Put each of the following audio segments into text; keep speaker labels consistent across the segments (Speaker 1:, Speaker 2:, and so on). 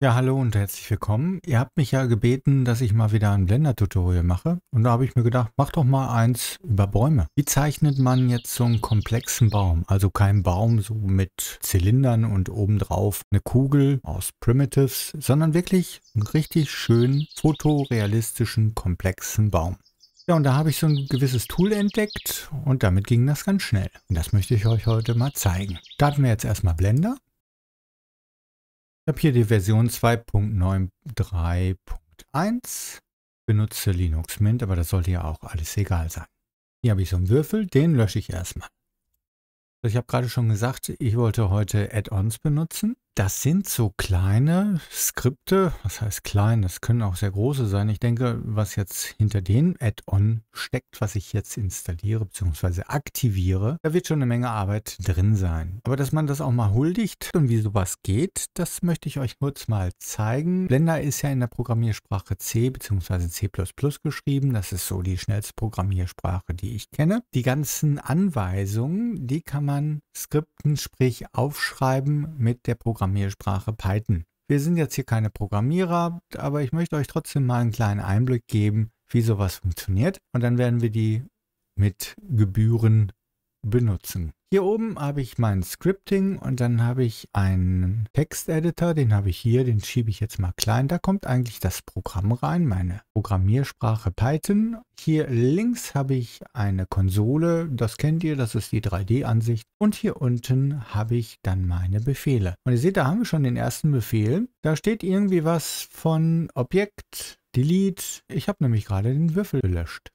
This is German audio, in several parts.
Speaker 1: Ja, hallo und herzlich willkommen. Ihr habt mich ja gebeten, dass ich mal wieder ein Blender-Tutorial mache. Und da habe ich mir gedacht, mach doch mal eins über Bäume. Wie zeichnet man jetzt so einen komplexen Baum? Also kein Baum so mit Zylindern und obendrauf eine Kugel aus Primitives, sondern wirklich einen richtig schönen, fotorealistischen, komplexen Baum. Ja, und da habe ich so ein gewisses Tool entdeckt und damit ging das ganz schnell. Und das möchte ich euch heute mal zeigen. Starten wir jetzt erstmal Blender. Ich habe hier die Version 2.93.1. Benutze Linux Mint, aber das sollte ja auch alles egal sein. Hier habe ich so einen Würfel, den lösche ich erstmal. Ich habe gerade schon gesagt, ich wollte heute Add-ons benutzen. Das sind so kleine Skripte, was heißt klein, das können auch sehr große sein. Ich denke, was jetzt hinter dem Add-on steckt, was ich jetzt installiere bzw. aktiviere, da wird schon eine Menge Arbeit drin sein. Aber dass man das auch mal huldigt und wie sowas geht, das möchte ich euch kurz mal zeigen. Blender ist ja in der Programmiersprache C bzw. C++ geschrieben. Das ist so die schnellste Programmiersprache, die ich kenne. Die ganzen Anweisungen, die kann man skripten, sprich aufschreiben mit der Programmiersprache Programmiersprache Python. Wir sind jetzt hier keine Programmierer, aber ich möchte euch trotzdem mal einen kleinen Einblick geben, wie sowas funktioniert. Und dann werden wir die mit Gebühren benutzen. Hier oben habe ich mein Scripting und dann habe ich einen Texteditor, den habe ich hier, den schiebe ich jetzt mal klein. Da kommt eigentlich das Programm rein, meine Programmiersprache Python. Hier links habe ich eine Konsole, das kennt ihr, das ist die 3D-Ansicht. Und hier unten habe ich dann meine Befehle. Und ihr seht, da haben wir schon den ersten Befehl. Da steht irgendwie was von Objekt, Delete. Ich habe nämlich gerade den Würfel gelöscht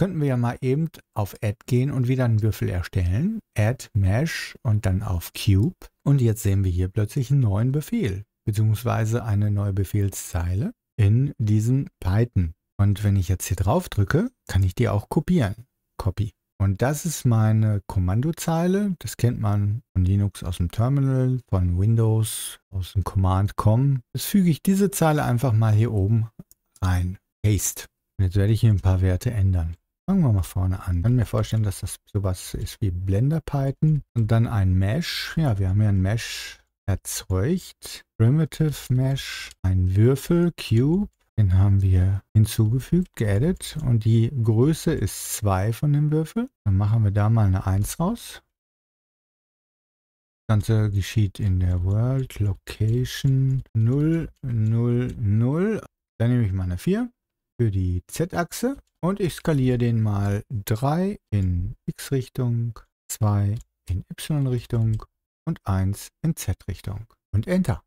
Speaker 1: könnten wir ja mal eben auf Add gehen und wieder einen Würfel erstellen. Add Mesh und dann auf Cube. Und jetzt sehen wir hier plötzlich einen neuen Befehl, beziehungsweise eine neue Befehlszeile in diesem Python. Und wenn ich jetzt hier drauf drücke, kann ich die auch kopieren. Copy. Und das ist meine Kommandozeile. Das kennt man von Linux aus dem Terminal, von Windows aus dem Command-Com. Jetzt füge ich diese Zeile einfach mal hier oben rein. Paste. Und jetzt werde ich hier ein paar Werte ändern. Fangen wir mal vorne an. Ich kann mir vorstellen, dass das sowas ist wie Blender Python und dann ein Mesh. Ja, wir haben ja ein Mesh erzeugt. Primitive Mesh, ein Würfel, Cube. Den haben wir hinzugefügt, geedit. Und die Größe ist 2 von dem Würfel. Dann machen wir da mal eine 1 raus. Das Ganze geschieht in der World Location 0, 0, 0. Dann nehme ich mal eine 4 für die Z-Achse und ich skaliere den mal 3 in X-Richtung, 2 in Y-Richtung und 1 in Z-Richtung und Enter.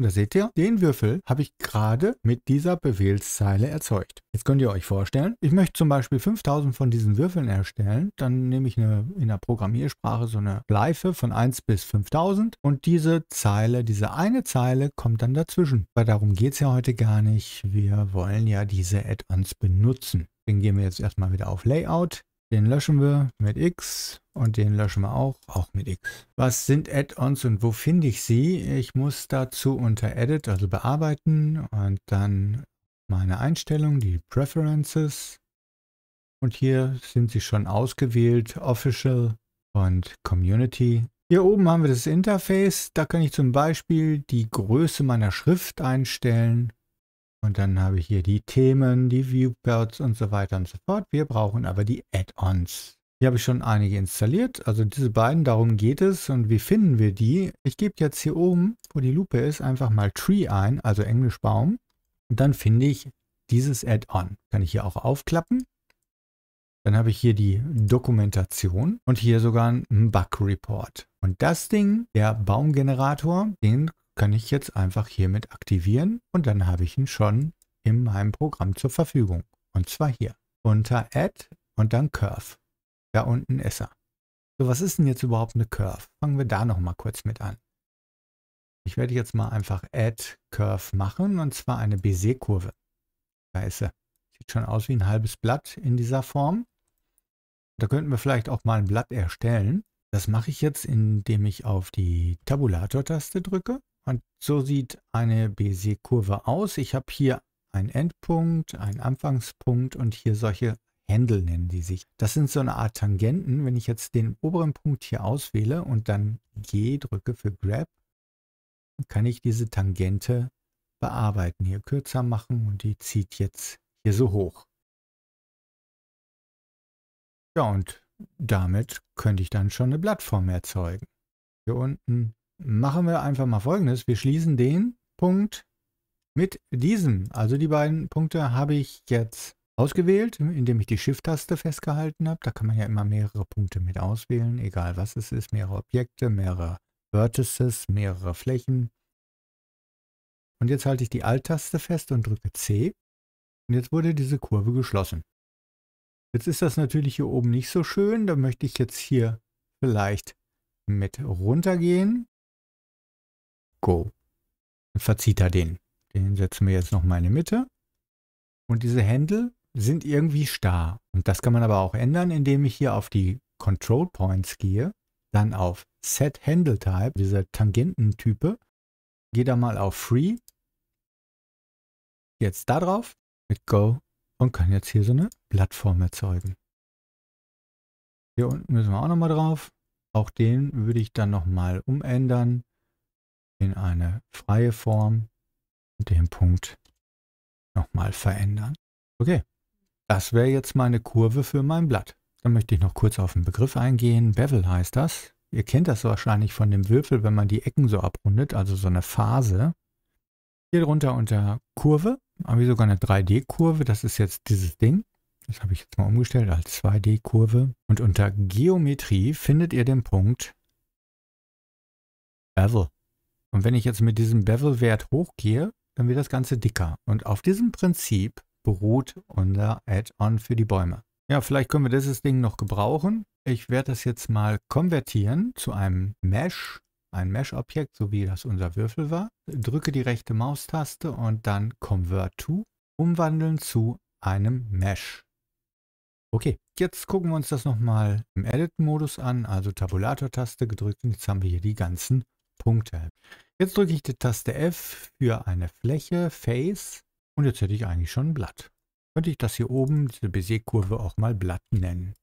Speaker 1: Und da seht ihr, den Würfel habe ich gerade mit dieser Befehlszeile erzeugt. Jetzt könnt ihr euch vorstellen, ich möchte zum Beispiel 5000 von diesen Würfeln erstellen. Dann nehme ich eine, in der Programmiersprache so eine Schleife von 1 bis 5000 und diese Zeile, diese eine Zeile kommt dann dazwischen. Weil darum geht es ja heute gar nicht. Wir wollen ja diese Add-ons benutzen. Dann gehen wir jetzt erstmal wieder auf Layout, den löschen wir mit X und den löschen wir auch, auch mit X. Was sind Add-ons und wo finde ich sie? Ich muss dazu unter Edit, also bearbeiten und dann meine Einstellung, die Preferences. Und hier sind sie schon ausgewählt, Official und Community. Hier oben haben wir das Interface, da kann ich zum Beispiel die Größe meiner Schrift einstellen und dann habe ich hier die Themen, die Viewports und so weiter und so fort. Wir brauchen aber die Add-ons. Hier habe ich schon einige installiert, also diese beiden, darum geht es. Und wie finden wir die? Ich gebe jetzt hier oben, wo die Lupe ist, einfach mal Tree ein, also Englisch Baum. Und dann finde ich dieses Add-on. Kann ich hier auch aufklappen. Dann habe ich hier die Dokumentation und hier sogar einen Bug Report. Und das Ding, der Baumgenerator, den kann ich jetzt einfach hiermit aktivieren und dann habe ich ihn schon in meinem Programm zur Verfügung. Und zwar hier unter Add und dann Curve. Da unten ist er. So, was ist denn jetzt überhaupt eine Curve? Fangen wir da nochmal kurz mit an. Ich werde jetzt mal einfach Add Curve machen und zwar eine BC-Kurve. Da ist sie. Sieht schon aus wie ein halbes Blatt in dieser Form. Da könnten wir vielleicht auch mal ein Blatt erstellen. Das mache ich jetzt, indem ich auf die Tabulator-Taste drücke und so sieht eine BC-Kurve aus. Ich habe hier einen Endpunkt, einen Anfangspunkt und hier solche Händel nennen die sich. Das sind so eine Art Tangenten. Wenn ich jetzt den oberen Punkt hier auswähle und dann G drücke für Grab, kann ich diese Tangente bearbeiten, hier kürzer machen und die zieht jetzt hier so hoch. Ja, und damit könnte ich dann schon eine Plattform erzeugen. Hier unten machen wir einfach mal folgendes. Wir schließen den Punkt mit diesem. Also die beiden Punkte habe ich jetzt ausgewählt, indem ich die Shift-Taste festgehalten habe. Da kann man ja immer mehrere Punkte mit auswählen, egal was es ist. Mehrere Objekte, mehrere Vertices, mehrere Flächen. Und jetzt halte ich die Alt-Taste fest und drücke C. Und jetzt wurde diese Kurve geschlossen. Jetzt ist das natürlich hier oben nicht so schön. Da möchte ich jetzt hier vielleicht mit runtergehen Go. Dann verzieht er den. Den setzen wir jetzt nochmal in die Mitte. Und diese Händel sind irgendwie starr. Und das kann man aber auch ändern, indem ich hier auf die Control Points gehe, dann auf Set Handle Type, diese Tangententype, gehe da mal
Speaker 2: auf Free, jetzt da drauf mit Go und kann jetzt hier so eine Plattform erzeugen. Hier unten müssen wir
Speaker 1: auch nochmal drauf. Auch den würde ich dann nochmal umändern in eine freie Form und den Punkt nochmal verändern. Okay, das wäre jetzt meine Kurve für mein Blatt. Dann möchte ich noch kurz auf den Begriff eingehen. Bevel heißt das. Ihr kennt das wahrscheinlich von dem Würfel, wenn man die Ecken so abrundet, also so eine Phase. Hier drunter unter Kurve habe ich sogar eine 3D-Kurve. Das ist jetzt dieses Ding. Das habe ich jetzt mal umgestellt als 2D-Kurve. Und unter Geometrie findet ihr den Punkt Bevel. Und wenn ich jetzt mit diesem Bevel-Wert hochgehe, dann wird das Ganze dicker. Und auf diesem Prinzip beruht unser Add-on für die Bäume. Ja, vielleicht können wir dieses Ding noch gebrauchen. Ich werde das jetzt mal konvertieren zu einem Mesh, ein Mesh-Objekt, so wie das unser Würfel war. Drücke die rechte Maustaste und dann Convert to umwandeln zu einem Mesh. Okay, jetzt gucken wir uns das nochmal im Edit-Modus an, also Tabulator-Taste gedrückt und jetzt haben wir hier die ganzen Punkte. Jetzt drücke ich die Taste F für eine Fläche, Face, und jetzt hätte ich eigentlich schon ein Blatt. Könnte ich das hier
Speaker 2: oben, diese Bézier-Kurve, auch mal Blatt nennen.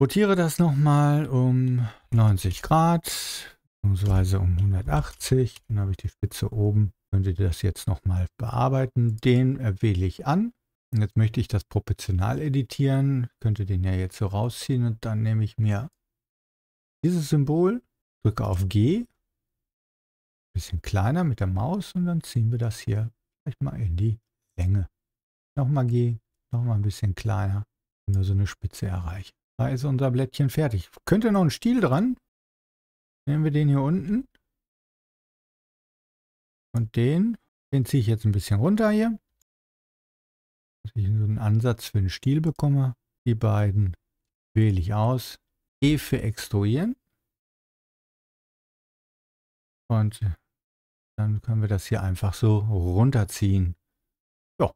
Speaker 2: Rotiere das nochmal um 90 Grad,
Speaker 1: beziehungsweise um 180. Dann habe ich die Spitze oben. Könnte das jetzt nochmal bearbeiten. Den wähle ich an. Und jetzt möchte ich das proportional editieren. könnte den ja jetzt so rausziehen und dann nehme ich mir dieses Symbol, drücke auf G, bisschen kleiner mit der Maus und dann ziehen wir das hier vielleicht mal in die Länge. Nochmal G, nochmal ein bisschen kleiner, nur so eine Spitze erreichen. Da ist unser Blättchen fertig. Könnte noch ein Stiel dran. Nehmen wir den hier
Speaker 2: unten. Und den, den ziehe ich jetzt ein bisschen runter hier. Dass ich so einen Ansatz für den Stiel bekomme. Die beiden
Speaker 1: wähle ich aus. E für extruieren. Und dann können wir das hier einfach so runterziehen. Ja,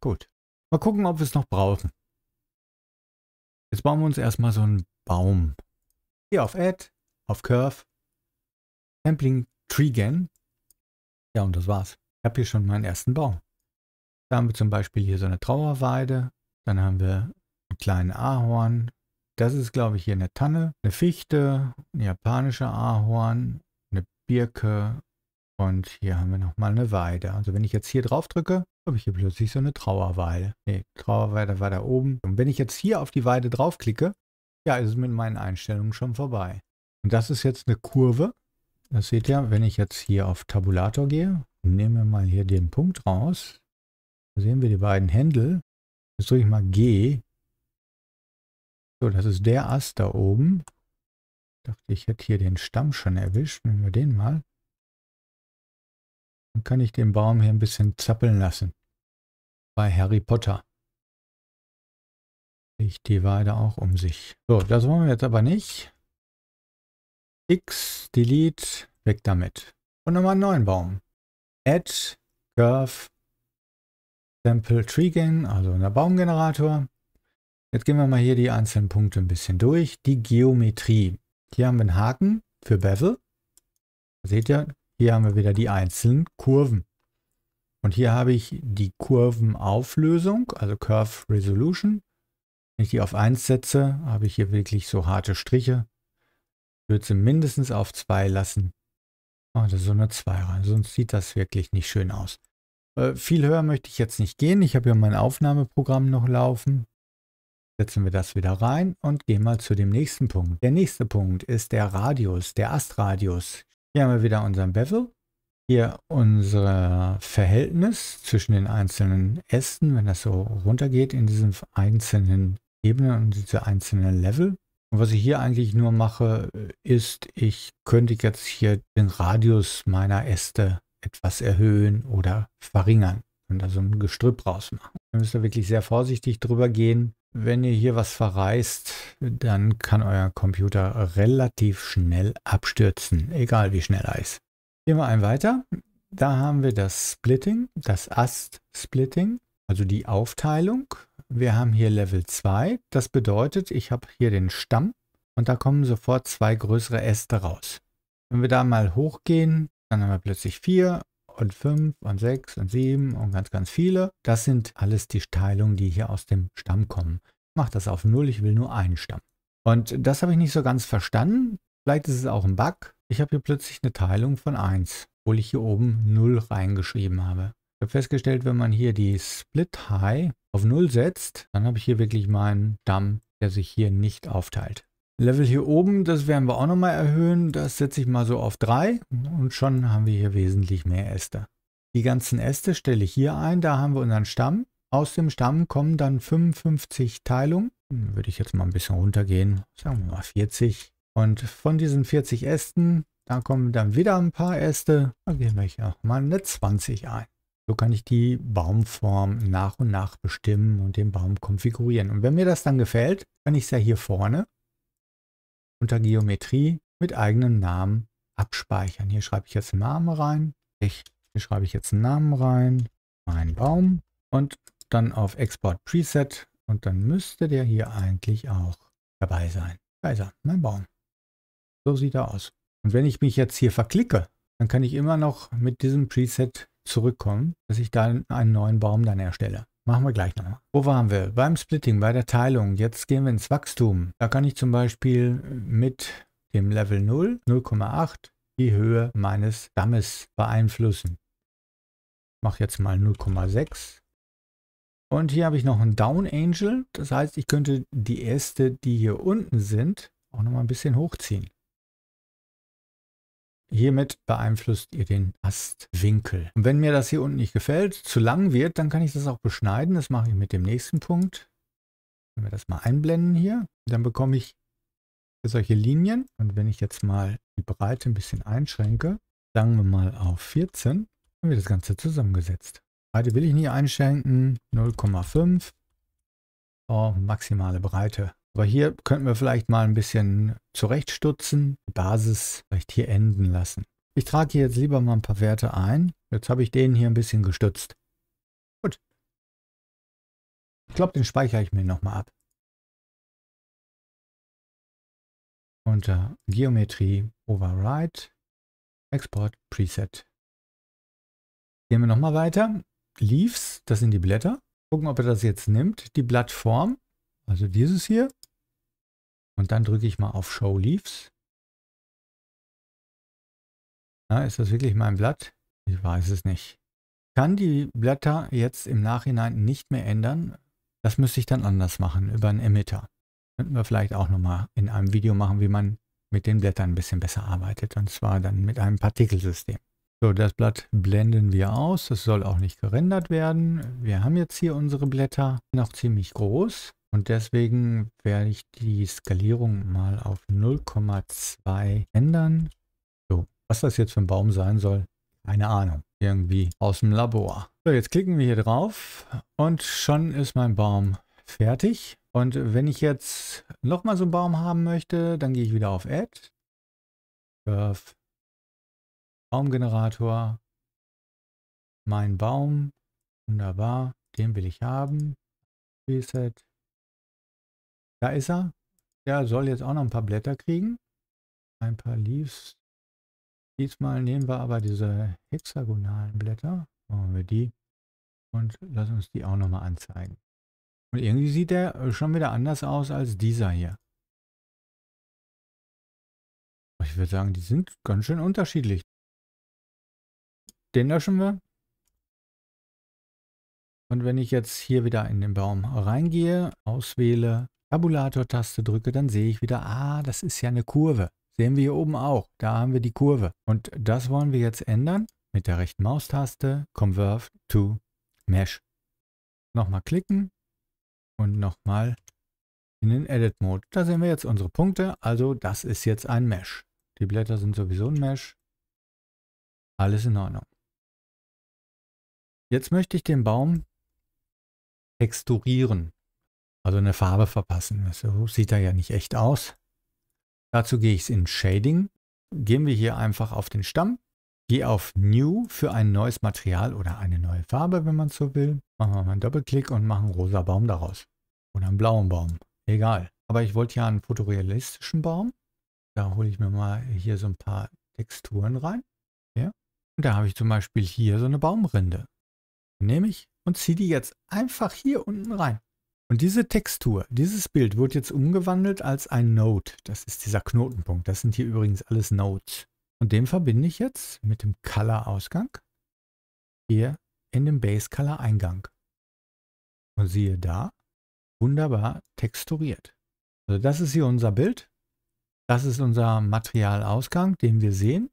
Speaker 1: gut. Mal gucken, ob wir es noch brauchen. Jetzt bauen wir uns erstmal so einen Baum. Hier auf Add, auf Curve, Sampling Trigen. Ja, und das war's. Ich habe hier schon meinen ersten Baum. Da haben wir zum Beispiel hier so eine Trauerweide. Dann haben wir einen kleinen Ahorn, das ist, glaube ich, hier eine Tanne, eine Fichte, ein japanischer Ahorn, eine Birke und hier haben wir nochmal eine Weide. Also wenn ich jetzt hier drauf drücke, habe ich hier plötzlich so eine Trauerweide. Ne, Trauerweide war da oben. Und wenn ich jetzt hier auf die Weide draufklicke, ja, ist es mit meinen Einstellungen schon vorbei. Und das ist jetzt eine Kurve. Das seht ihr, wenn ich jetzt hier auf Tabulator gehe, nehmen wir mal hier den Punkt raus, sehen wir die beiden Händel. Jetzt drücke ich mal G, so, das ist der Ast da oben. Dachte, ich hätte hier den Stamm schon
Speaker 2: erwischt. Nehmen wir den mal. Dann kann ich den Baum hier ein bisschen zappeln lassen. Bei Harry Potter. Ich die Weide auch um sich. So, das wollen wir jetzt aber nicht. X,
Speaker 1: Delete, weg damit. Und nochmal einen neuen Baum. Add, Curve, Sample Tree Gain, also unser Baumgenerator. Jetzt gehen wir mal hier die einzelnen Punkte ein bisschen durch. Die Geometrie. Hier haben wir einen Haken für Bevel. seht ihr, hier haben wir wieder die einzelnen Kurven. Und hier habe ich die Kurvenauflösung, also Curve Resolution. Wenn ich die auf 1 setze, habe ich hier wirklich so harte Striche. Ich würde sie mindestens auf 2 lassen. Oh, das ist so eine 2 rein, sonst sieht das wirklich nicht schön aus. Äh, viel höher möchte ich jetzt nicht gehen. Ich habe ja mein Aufnahmeprogramm noch laufen setzen wir das wieder rein und gehen mal zu dem nächsten Punkt. Der nächste Punkt ist der Radius, der Astradius. Hier haben wir wieder unseren Bevel, hier unser Verhältnis zwischen den einzelnen Ästen, wenn das so runtergeht in diesen einzelnen Ebenen und diese einzelnen Level. Und was ich hier eigentlich nur mache, ist, ich könnte jetzt hier den Radius meiner Äste etwas erhöhen oder verringern und da so ein Gestrüpp rausmachen. Da müsst ihr wirklich sehr vorsichtig drüber gehen, wenn ihr hier was verreist, dann kann euer Computer relativ schnell abstürzen, egal wie schnell er ist. Gehen wir ein weiter. Da haben wir das Splitting, das Ast-Splitting, also die Aufteilung. Wir haben hier Level 2. Das bedeutet, ich habe hier den Stamm und da kommen sofort zwei größere Äste raus. Wenn wir da mal hochgehen, dann haben wir plötzlich vier und 5 und 6 und 7 und ganz, ganz viele. Das sind alles die Teilungen, die hier aus dem Stamm kommen. Ich mache das auf 0, ich will nur einen Stamm. Und das habe ich nicht so ganz verstanden. Vielleicht ist es auch ein Bug. Ich habe hier plötzlich eine Teilung von 1, obwohl ich hier oben 0 reingeschrieben habe. Ich habe festgestellt, wenn man hier die Split High auf 0 setzt, dann habe ich hier wirklich meinen Stamm, der sich hier nicht aufteilt. Level hier oben, das werden wir auch nochmal erhöhen. Das setze ich mal so auf 3 und schon haben wir hier wesentlich mehr Äste. Die ganzen Äste stelle ich hier ein, da haben wir unseren Stamm. Aus dem Stamm kommen dann 55 Teilungen. würde ich jetzt mal ein bisschen runtergehen, sagen wir mal 40. Und von diesen 40 Ästen, da kommen dann wieder ein paar Äste. Da gehen wir hier mal eine 20 ein. So kann ich die Baumform nach und nach bestimmen und den Baum konfigurieren. Und wenn mir das dann gefällt, kann ich es ja hier vorne unter Geometrie mit eigenem Namen abspeichern. Hier schreibe ich jetzt einen Namen rein. Ich, hier schreibe ich jetzt einen Namen rein. Mein Baum. Und dann auf Export Preset. Und dann müsste der hier eigentlich auch dabei sein. Da ist er, mein Baum. So sieht er aus. Und wenn ich mich jetzt hier verklicke, dann kann ich immer noch mit diesem Preset zurückkommen, dass ich dann einen neuen Baum dann erstelle. Machen wir gleich nochmal. Wo waren wir? Beim Splitting, bei der Teilung. Jetzt gehen wir ins Wachstum. Da kann ich zum Beispiel mit dem Level 0, 0,8, die Höhe meines Dammes beeinflussen. Ich mache jetzt mal 0,6. Und hier habe ich noch einen Down Angel. Das heißt, ich könnte die Äste, die hier unten sind, auch nochmal ein bisschen hochziehen. Hiermit beeinflusst ihr den Astwinkel. Und wenn mir das hier unten nicht gefällt, zu lang wird, dann kann ich das auch beschneiden. Das mache ich mit dem nächsten Punkt. Wenn wir das mal einblenden hier, dann bekomme ich solche Linien. Und wenn ich jetzt mal die Breite ein bisschen einschränke, sagen wir mal auf 14, haben wir das Ganze zusammengesetzt. Breite will ich nie einschränken, 0,5. Oh, maximale Breite. Aber hier könnten wir vielleicht mal ein bisschen zurechtstutzen, die Basis vielleicht hier enden lassen. Ich trage hier jetzt lieber mal ein paar Werte ein. Jetzt habe ich den hier ein bisschen gestützt.
Speaker 2: Gut. Ich glaube, den speichere ich mir nochmal ab. Unter Geometrie Override, Export Preset. Gehen wir nochmal weiter.
Speaker 1: Leaves, das sind die Blätter. Gucken, ob er das jetzt nimmt. Die Blattform, also dieses hier.
Speaker 2: Und dann drücke ich mal auf Show Leaves. Na, ist das wirklich mein Blatt? Ich weiß es nicht. Kann die Blätter
Speaker 1: jetzt im Nachhinein nicht mehr ändern? Das müsste ich dann anders machen, über einen Emitter. Könnten wir vielleicht auch nochmal in einem Video machen, wie man mit den Blättern ein bisschen besser arbeitet. Und zwar dann mit einem Partikelsystem. So, das Blatt blenden wir aus. Das soll auch nicht gerendert werden. Wir haben jetzt hier unsere Blätter noch ziemlich groß. Und deswegen werde ich die Skalierung mal auf 0,2 ändern. So, was das jetzt für ein Baum sein soll, keine Ahnung. Irgendwie aus dem Labor. So, jetzt klicken wir hier drauf und schon ist mein Baum fertig. Und wenn ich jetzt nochmal so einen Baum haben möchte, dann gehe ich wieder auf Add, Curve,
Speaker 2: Baumgenerator, mein Baum, wunderbar, den will ich haben, Reset.
Speaker 1: Da ist er. Der soll jetzt auch noch ein paar Blätter kriegen. Ein paar Leaves. Diesmal nehmen wir aber diese hexagonalen Blätter. Machen wir die. Und lassen uns die auch nochmal anzeigen. Und irgendwie sieht der äh, schon wieder anders aus als
Speaker 2: dieser hier. Ich würde sagen, die sind ganz schön unterschiedlich. Den löschen wir.
Speaker 1: Und wenn ich jetzt hier wieder in den Baum reingehe, auswähle, Tabulator-Taste drücke, dann sehe ich wieder, ah, das ist ja eine Kurve. Sehen wir hier oben auch, da haben wir die Kurve. Und das wollen wir jetzt ändern mit der rechten Maustaste, Convert to Mesh. Nochmal klicken und nochmal in den Edit Mode. Da sehen wir jetzt unsere Punkte, also das ist jetzt ein Mesh. Die Blätter sind sowieso ein
Speaker 2: Mesh. Alles in Ordnung. Jetzt möchte ich den Baum texturieren also eine Farbe verpassen.
Speaker 1: So sieht er ja nicht echt aus. Dazu gehe ich in Shading, gehen wir hier einfach auf den Stamm, gehe auf New für ein neues Material oder eine neue Farbe, wenn man so will. Machen wir mal einen Doppelklick und machen einen rosa Baum daraus. Oder einen blauen Baum, egal. Aber ich wollte ja einen fotorealistischen Baum. Da hole ich mir mal hier so ein paar Texturen rein. Ja. Und da habe ich zum Beispiel hier so eine Baumrinde. Nehme ich und ziehe die jetzt einfach hier unten rein. Und diese Textur, dieses Bild wird jetzt umgewandelt als ein Node. Das ist dieser Knotenpunkt. Das sind hier übrigens alles Nodes. Und den verbinde ich jetzt mit dem Color-Ausgang hier in dem Base-Color-Eingang. Und siehe da, wunderbar texturiert. Also das ist hier unser Bild. Das ist unser Materialausgang, den wir sehen.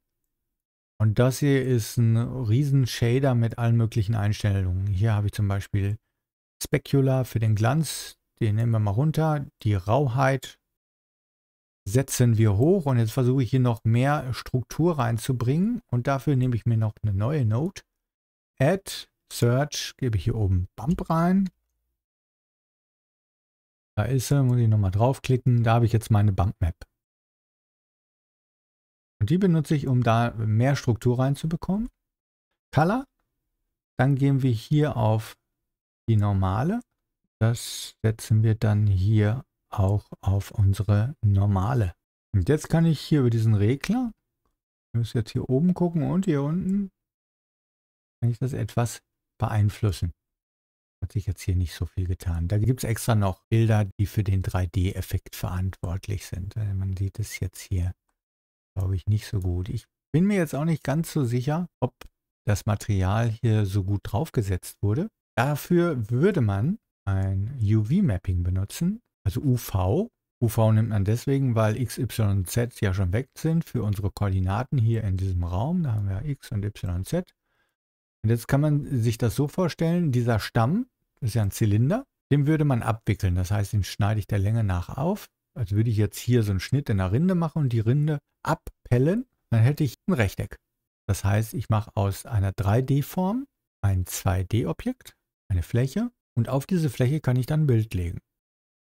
Speaker 1: Und das hier ist ein riesen Shader mit allen möglichen Einstellungen. Hier habe ich zum Beispiel Specular für den Glanz, den nehmen wir mal runter. Die Rauheit setzen wir hoch und jetzt versuche ich hier noch mehr Struktur reinzubringen und dafür nehme ich mir noch eine neue Note. Add Search
Speaker 2: gebe ich hier oben Bump rein. Da ist sie, muss ich nochmal draufklicken. Da habe ich jetzt meine Bump Map. Und die benutze ich,
Speaker 1: um da mehr Struktur reinzubekommen. Color. Dann gehen wir hier auf die normale. Das setzen wir dann hier auch auf unsere normale. Und jetzt kann ich hier über diesen Regler, ich muss jetzt hier oben gucken und hier unten, kann ich das etwas beeinflussen. Hat sich jetzt hier nicht so viel getan. Da gibt es extra noch Bilder, die für den 3D-Effekt verantwortlich sind. Äh, man sieht es jetzt hier, glaube ich, nicht so gut. Ich bin mir jetzt auch nicht ganz so sicher, ob das Material hier so gut draufgesetzt wurde. Dafür würde man ein UV-Mapping benutzen, also UV. UV nimmt man deswegen, weil x, y und z ja schon weg sind für unsere Koordinaten hier in diesem Raum. Da haben wir x und y und z. Und jetzt kann man sich das so vorstellen, dieser Stamm ist ja ein Zylinder, den würde man abwickeln. Das heißt, den schneide ich der Länge nach auf. Als würde ich jetzt hier so einen Schnitt in der Rinde machen und die Rinde abpellen, dann hätte ich ein Rechteck. Das heißt, ich mache aus einer 3D-Form ein 2D-Objekt eine Fläche und auf diese Fläche kann ich dann ein Bild legen.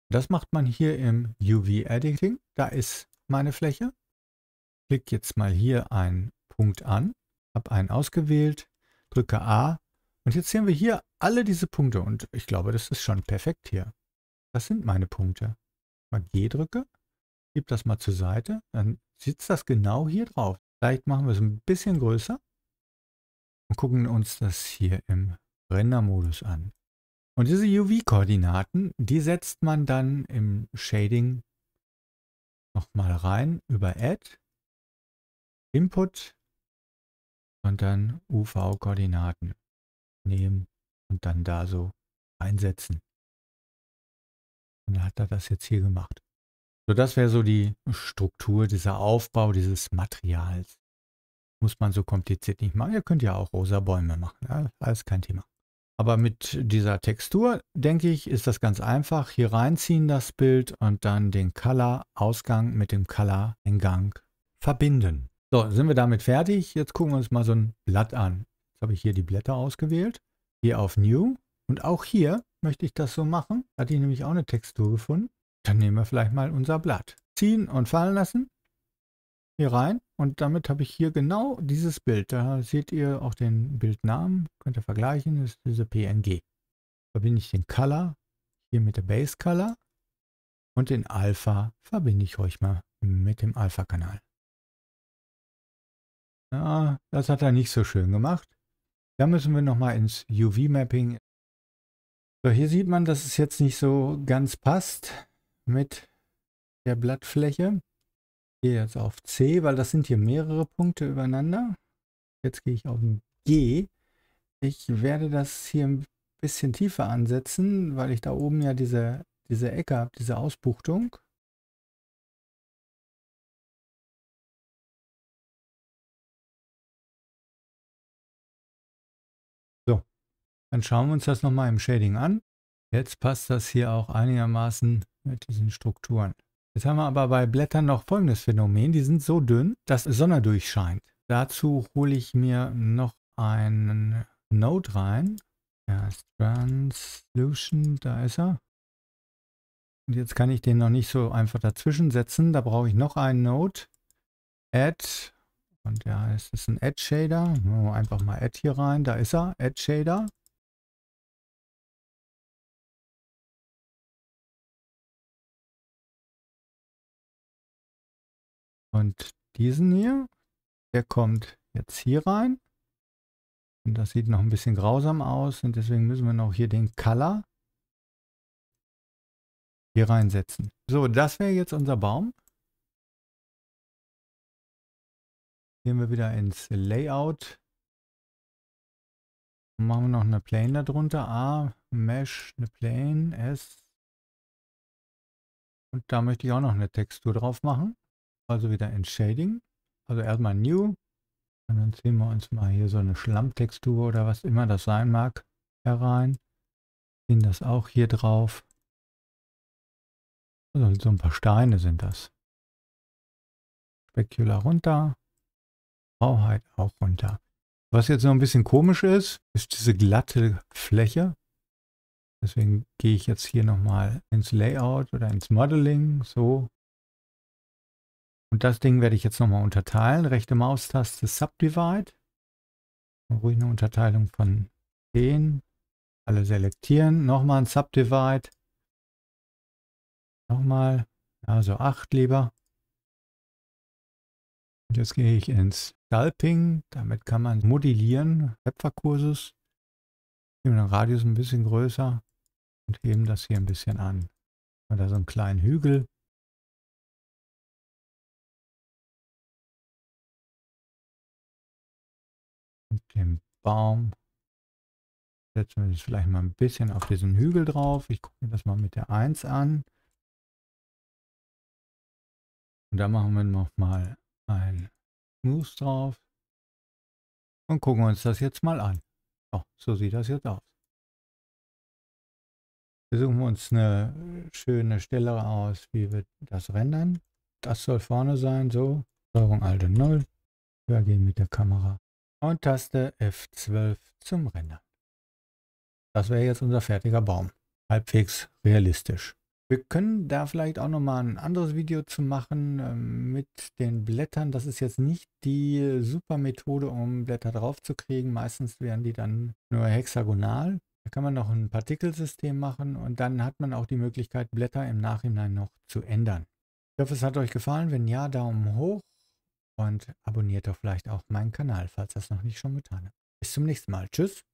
Speaker 1: Das macht man hier im UV Editing. Da ist meine Fläche. Klick jetzt mal hier einen Punkt an, habe einen ausgewählt, drücke A und jetzt sehen wir hier alle diese Punkte und ich glaube, das ist schon perfekt hier. Das sind meine Punkte. Mal G drücke, gebe das mal zur Seite, dann sitzt das genau hier drauf. Vielleicht machen wir es ein bisschen größer und gucken uns das hier im Rendermodus an. Und diese UV-Koordinaten, die setzt man dann im
Speaker 2: Shading nochmal rein über Add, Input und dann UV-Koordinaten nehmen und dann da so einsetzen. Und dann hat er das jetzt hier gemacht.
Speaker 1: So, das wäre so die Struktur, dieser Aufbau dieses Materials. Muss man so kompliziert nicht machen. Ihr könnt ja auch rosa Bäume machen. Ja, alles kein Thema. Aber mit dieser Textur, denke ich, ist das ganz einfach. Hier reinziehen das Bild und dann den Color-Ausgang mit dem Color-Eingang verbinden. So, sind wir damit fertig. Jetzt gucken wir uns mal so ein Blatt an. Jetzt habe ich hier die Blätter ausgewählt. Hier auf New. Und auch hier möchte ich das so machen. Hatte ich nämlich auch eine Textur gefunden. Dann nehmen wir vielleicht mal unser Blatt. Ziehen und fallen lassen. Hier rein. Und damit habe ich hier genau dieses Bild. Da seht ihr auch den Bildnamen, könnt ihr vergleichen, das ist diese PNG. Verbinde ich den Color hier mit der Base Color und den Alpha verbinde ich euch mal mit dem Alpha-Kanal. Ja, das hat er nicht so schön gemacht. Da müssen wir nochmal ins UV-Mapping. So, hier sieht man, dass es jetzt nicht so ganz passt mit der Blattfläche gehe jetzt auf C, weil das sind hier mehrere Punkte übereinander. Jetzt gehe ich auf G. Ich werde das hier ein
Speaker 2: bisschen tiefer ansetzen, weil ich da oben ja diese, diese Ecke habe, diese Ausbuchtung. So, dann schauen wir uns das nochmal im Shading an. Jetzt passt das hier auch einigermaßen mit diesen Strukturen.
Speaker 1: Jetzt haben wir aber bei Blättern noch folgendes Phänomen. Die sind so dünn, dass Sonne durchscheint. Dazu hole ich mir noch einen Node rein. Er ist Translution, da ist er. Und jetzt kann ich den noch nicht so einfach dazwischen setzen. Da brauche ich noch einen Node. Add. Und
Speaker 2: ja, es ist ein Add Shader. Einfach mal Add hier rein. Da ist er. Add Shader. Und diesen hier, der kommt jetzt hier rein. Und das sieht noch ein bisschen grausam aus und deswegen müssen wir noch hier den Color hier reinsetzen. So, das wäre jetzt unser Baum. Gehen wir wieder ins Layout. Machen wir noch eine Plane
Speaker 1: darunter. A, Mesh, eine Plane, S. Und da möchte ich auch noch eine Textur drauf machen also wieder in Shading. Also erstmal New. Und dann ziehen wir uns mal hier so eine Schlammtextur oder was immer das sein mag
Speaker 2: herein. Ziehen das auch hier drauf. Also so ein paar Steine sind das. Specular runter.
Speaker 1: Rauheit auch runter. Was jetzt noch ein bisschen komisch ist, ist diese glatte Fläche. Deswegen gehe ich jetzt hier nochmal ins Layout oder ins Modeling. So, und das Ding werde ich jetzt nochmal unterteilen. Rechte Maustaste Subdivide. Ruhig eine Unterteilung von 10. Alle selektieren. Nochmal ein Subdivide. Nochmal. Also 8 lieber. Und jetzt gehe ich ins Scalping. Damit kann man modellieren. Töpferkurses. Nehmen den Radius
Speaker 2: ein bisschen größer und heben das hier ein bisschen an. Oder so einen kleinen Hügel. mit dem Baum. Setzen wir das vielleicht mal ein bisschen auf diesen Hügel drauf. Ich gucke mir das mal mit der 1 an. Und da machen wir nochmal ein Smooth drauf. Und gucken uns das jetzt mal an. So, oh, so sieht das jetzt aus.
Speaker 1: Wir suchen uns eine schöne Stelle aus, wie wir das rendern. Das soll vorne sein, so. Steuerung alte 0. Wir gehen mit der Kamera und Taste F12 zum Rendern. Das wäre jetzt unser fertiger Baum. Halbwegs realistisch. Wir können da vielleicht auch nochmal ein anderes Video zu machen ähm, mit den Blättern. Das ist jetzt nicht die super Methode, um Blätter drauf zu kriegen. Meistens werden die dann nur hexagonal. Da kann man noch ein Partikelsystem machen und dann hat man auch die Möglichkeit, Blätter im Nachhinein noch zu ändern. Ich hoffe, es hat euch gefallen. Wenn ja, Daumen hoch und abonniert doch vielleicht
Speaker 2: auch meinen Kanal, falls ihr es noch nicht schon getan habt. Bis zum nächsten Mal. Tschüss.